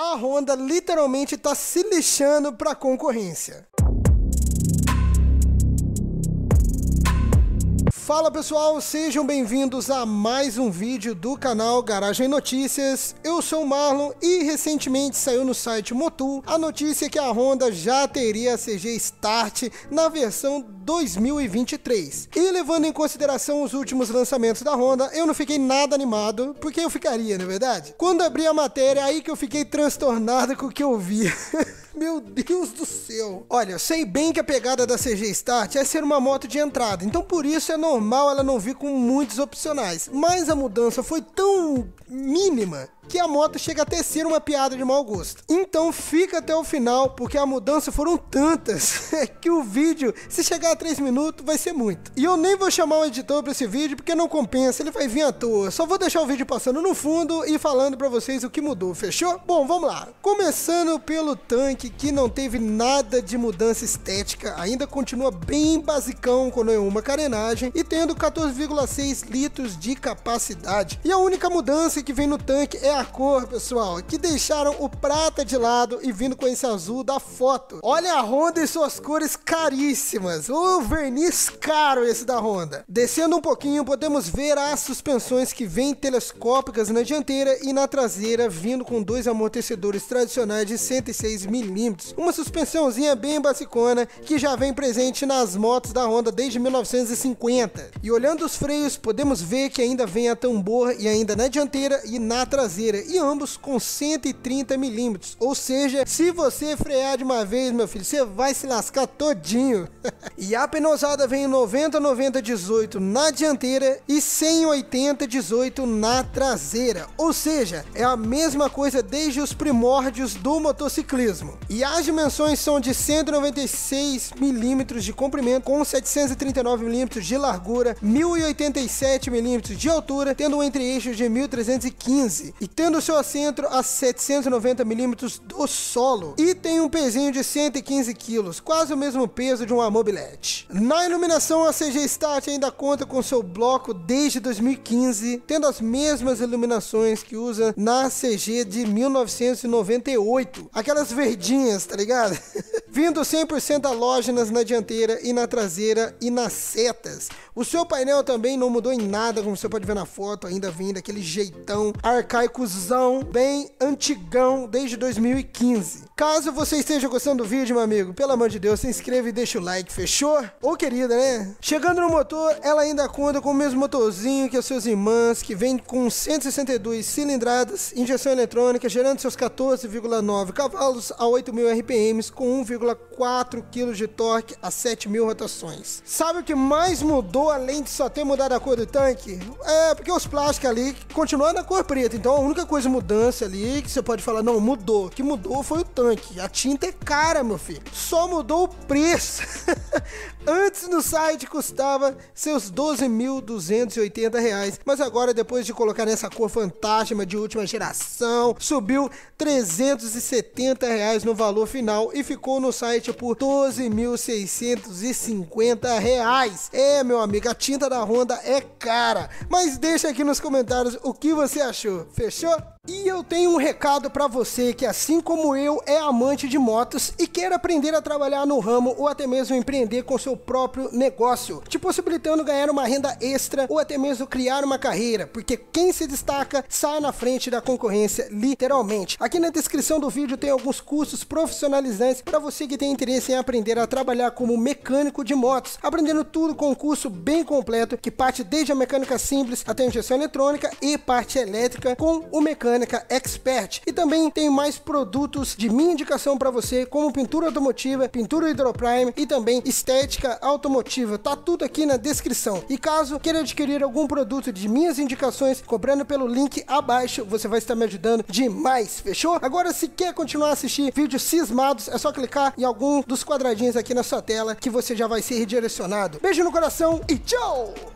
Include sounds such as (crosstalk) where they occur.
a Honda literalmente está se lixando para a concorrência. Fala pessoal, sejam bem-vindos a mais um vídeo do canal Garagem Notícias. Eu sou o Marlon e recentemente saiu no site Motul a notícia que a Honda já teria a CG Start na versão 2023. E levando em consideração os últimos lançamentos da Honda, eu não fiquei nada animado, porque eu ficaria, na é verdade? Quando abri a matéria, aí que eu fiquei transtornado com o que eu vi. (laughs) Meu Deus do céu. Olha, eu sei bem que a pegada da CG Start é ser uma moto de entrada, então por isso é normal ela não vir com muitos opcionais. Mas a mudança foi tão mínima que a moto chega até ser uma piada de mau gosto. Então fica até o final, porque a mudança foram tantas (laughs) que o vídeo, se chegar a 3 minutos, vai ser muito. E eu nem vou chamar o editor para esse vídeo, porque não compensa, ele vai vir à toa. Só vou deixar o vídeo passando no fundo e falando para vocês o que mudou, fechou? Bom, vamos lá. Começando pelo tanque, que não teve nada de mudança estética, ainda continua bem basicão quando é uma carenagem e tendo 14,6 litros de capacidade. E a única mudança que vem no tanque é a a cor, pessoal, que deixaram o prata de lado e vindo com esse azul da foto. Olha a Honda e suas cores caríssimas. O verniz caro esse da Honda. Descendo um pouquinho, podemos ver as suspensões que vêm telescópicas na dianteira e na traseira, vindo com dois amortecedores tradicionais de 106 milímetros. Uma suspensãozinha bem basicona que já vem presente nas motos da Honda desde 1950. E olhando os freios, podemos ver que ainda vem a tambor e ainda na dianteira e na traseira e ambos com 130 milímetros. Ou seja, se você frear de uma vez, meu filho, você vai se lascar todinho. (laughs) e a penosada vem 90 90 18 na dianteira e 180 18 na traseira. Ou seja, é a mesma coisa desde os primórdios do motociclismo. E as dimensões são de 196 milímetros de comprimento com 739 milímetros de largura, 1087 milímetros de altura, tendo um entre-eixo de 1315 e tendo seu assento a 790 milímetros do solo e tem um pezinho de 115 quilos, quase o mesmo peso de uma mobilete. Na iluminação, a CG Start ainda conta com seu bloco desde 2015, tendo as mesmas iluminações que usa na CG de 1998, aquelas verdinhas, tá ligado? (laughs) Vindo 100% halógenas na dianteira e na traseira e nas setas. O seu painel também não mudou em nada, como você pode ver na foto, ainda vem daquele jeitão arcaicozão, bem antigão, desde 2015. Caso você esteja gostando do vídeo, meu amigo, pelo amor de Deus, se inscreva e deixa o like, fechou? Ô querida, né? Chegando no motor, ela ainda conta com o mesmo motorzinho que as suas irmãs, que vem com 162 cilindradas, injeção eletrônica, gerando seus 14,9 cavalos a 8.000 RPMs, com 1,4 kg de torque a 7.000 rotações. Sabe o que mais mudou além de só ter mudado a cor do tanque, é porque os plásticos ali continuam na cor preta. Então a única coisa mudança ali que você pode falar, não, mudou. que mudou foi o tanque. A tinta é cara, meu filho. Só mudou o preço. (laughs) Antes no site custava seus 12.280 reais, mas agora depois de colocar nessa cor fantástica de última geração, subiu 370 reais no valor final e ficou no site por 12.650 reais. É, meu amigo amigo. A tinta da Honda é cara. Mas deixa aqui nos comentários o que você achou. Fechou? E eu tenho um recado para você que, assim como eu, é amante de motos e quer aprender a trabalhar no ramo ou até mesmo empreender com seu próprio negócio, te possibilitando ganhar uma renda extra ou até mesmo criar uma carreira, porque quem se destaca sai na frente da concorrência, literalmente. Aqui na descrição do vídeo tem alguns cursos profissionalizantes para você que tem interesse em aprender a trabalhar como mecânico de motos, aprendendo tudo com um curso bem completo que parte desde a mecânica simples até a injeção eletrônica e parte elétrica com o mecânico mecânica expert e também tem mais produtos de minha indicação para você, como pintura automotiva, pintura hidroprime e também estética automotiva. Tá tudo aqui na descrição. E caso queira adquirir algum produto de minhas indicações, cobrando pelo link abaixo, você vai estar me ajudando demais, fechou? Agora, se quer continuar a assistir vídeos cismados, é só clicar em algum dos quadradinhos aqui na sua tela que você já vai ser redirecionado. Beijo no coração e tchau!